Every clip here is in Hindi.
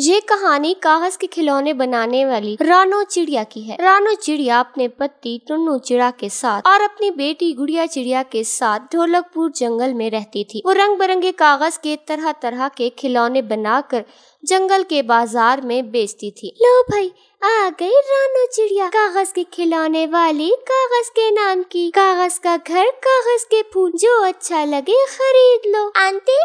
ये कहानी कागज के खिलौने बनाने वाली रानो चिड़िया की है रानो चिड़िया अपने पति टुन्नु चिड़ा के साथ और अपनी बेटी गुड़िया चिड़िया के साथ ढोलकपुर जंगल में रहती थी वो रंग बिरंगे कागज के तरह तरह के खिलौने बनाकर जंगल के बाजार में बेचती थी लो भाई आ गई रानो चिड़िया कागज के खिलौने वाली कागज के नाम की कागज का घर कागज के फूल जो अच्छा लगे खरीद लो आंटी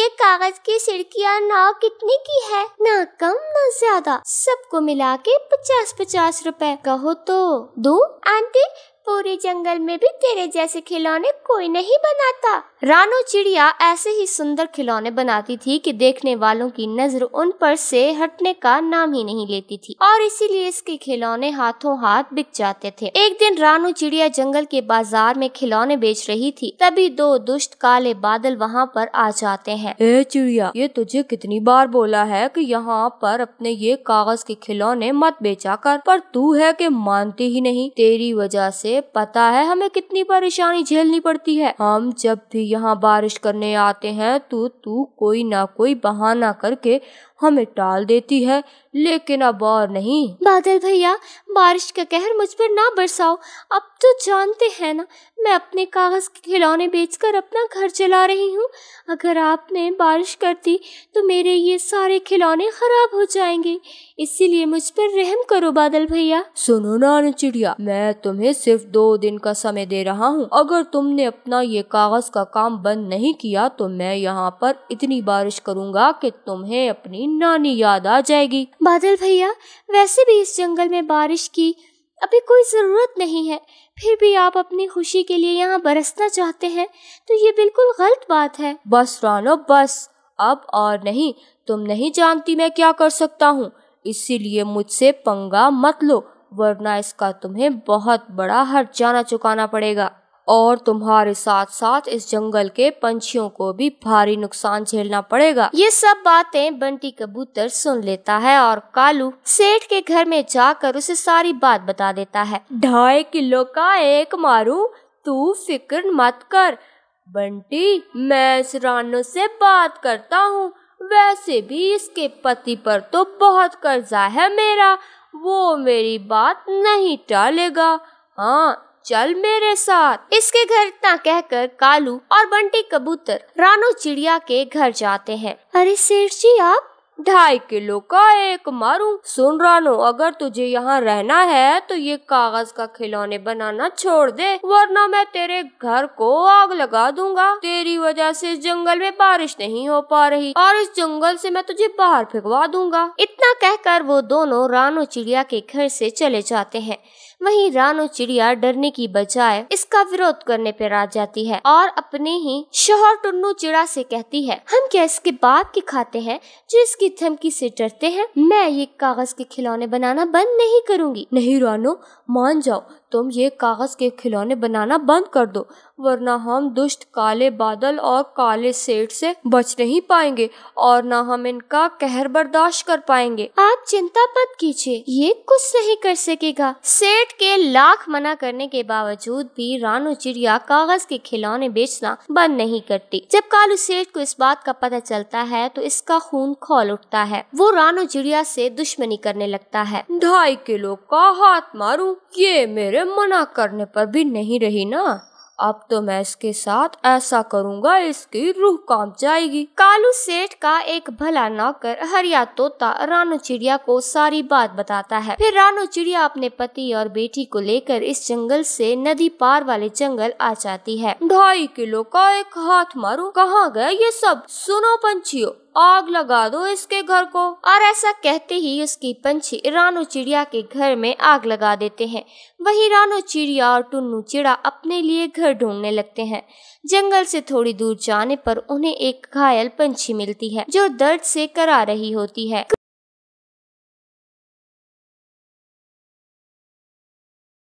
ये कागज की सिड़किया नाव कितने की है ना कम ना ज्यादा सबको मिला के पचास पचास रुपए कहो तो दो आंटी पूरे जंगल में भी तेरे जैसे खिलौने कोई नहीं बनाता रानू चिड़िया ऐसे ही सुंदर खिलौने बनाती थी कि देखने वालों की नजर उन पर से हटने का नाम ही नहीं लेती थी और इसीलिए इसके खिलौने हाथों हाथ बिक जाते थे एक दिन रानू चिड़िया जंगल के बाजार में खिलौने बेच रही थी तभी दो दुष्ट काले बादल वहाँ पर आ जाते हैं ए चिड़िया ये तुझे कितनी बार बोला है की यहाँ पर अपने ये कागज के खिलौने मत बेचा कर पर तू है की मानती ही नहीं तेरी वजह से पता है हमें कितनी परेशानी झेलनी पड़ती है हम जब भी यहाँ बारिश करने आते हैं तो तू कोई ना कोई बहाना करके हमें टाल देती है लेकिन अब और नहीं बादल भैया बारिश का कहर मुझ पर ना बरसाओ अब तो जानते हैं ना मैं अपने कागज के खिलौने बेचकर अपना घर चला रही हूँ अगर आपने बारिश कर दी तो मेरे ये सारे खिलौने खराब हो जाएंगे इसीलिए मुझ पर रहम करो बादल भैया सुनो ना चिड़िया मैं तुम्हें सिर्फ दो दिन का समय दे रहा हूँ अगर तुमने अपना ये कागज का काम बंद नहीं किया तो मैं यहाँ पर इतनी बारिश करूँगा की तुम्हें अपनी नानी याद आ जाएगी बादल भैया वैसे भी इस जंगल में बारिश की अभी कोई ज़रूरत नहीं है फिर भी आप अपनी खुशी के लिए यहाँ बरसना चाहते हैं तो ये बिल्कुल गलत बात है बस रानो बस अब और नहीं तुम नहीं जानती मैं क्या कर सकता हूँ इसीलिए मुझसे पंगा मत लो वरना इसका तुम्हें बहुत बड़ा हर्जाना चुकाना पड़ेगा और तुम्हारे साथ साथ इस जंगल के पंछियों को भी भारी नुकसान झेलना पड़ेगा ये सब बातें बंटी कबूतर सुन लेता है और कालू सेठ के घर में जाकर उसे सारी बात बता देता है ढाई किलो का एक मारू तू फिक्र मत कर बंटी मैं इस रानो से बात करता हूँ वैसे भी इसके पति पर तो बहुत कर्जा है मेरा वो मेरी बात नहीं टालेगा हाँ चल मेरे साथ इसके घर इतना कहकर कालू और बंटी कबूतर रानू चिड़िया के घर जाते हैं अरे सेठ जी आप ढाई किलो का एक मारू सुन रानो अगर तुझे यहाँ रहना है तो ये कागज का खिलौने बनाना छोड़ दे वरना मैं तेरे घर को आग लगा दूंगा तेरी वजह से इस जंगल में बारिश नहीं हो पा रही और इस जंगल से मैं तुझे बाहर फेंकवा दूंगा इतना कहकर वो दोनों रानो चिड़िया के घर से चले जाते हैं वही रानो चिड़िया डरने की बजाय इसका विरोध करने पर आ जाती है और अपने ही शोहर टुन्नू चिड़ा से कहती है हम क्या इसके बाप की खाते हैं जो इसकी धमकी से डरते हैं मैं ये कागज के खिलौने बनाना बंद नहीं करूंगी नहीं रानो मान जाओ तुम ये कागज के खिलौने बनाना बंद कर दो वरना हम दुष्ट काले बादल और काले सेठ से बच नहीं पाएंगे और ना हम इनका कहर बर्दाश्त कर पाएंगे आप चिंता मत कीजिए ये कुछ नहीं कर सकेगा सेठ के लाख मना करने के बावजूद भी रानू चिड़िया कागज के खिलौने बेचना बंद नहीं करती जब कालू सेठ को इस बात का पता चलता है तो इसका खून खोल उठता है वो रानो चिड़िया से दुश्मनी करने लगता है ढाई किलो का हाथ मारूं ये मेरे मना करने पर भी नहीं रही ना अब तो मैं इसके साथ ऐसा करूंगा इसकी रूह कांप जाएगी कालू सेठ का एक भला नौकर हरिया तोता रानो चिड़िया को सारी बात बताता है फिर रानो चिड़िया अपने पति और बेटी को लेकर इस जंगल से नदी पार वाले जंगल आ जाती है ढाई किलो का एक हाथ मारू कहाँ गए ये सब सुनो पंछियों आग लगा दो इसके घर को और ऐसा कहते ही उसकी पंछी रानू चिड़िया के घर में आग लगा देते हैं वही रानू चिड़िया और टुन्नू चिड़ा अपने लिए घर ढूंढने लगते हैं जंगल से थोड़ी दूर जाने पर उन्हें एक घायल पंछी मिलती है जो दर्द से करा रही होती है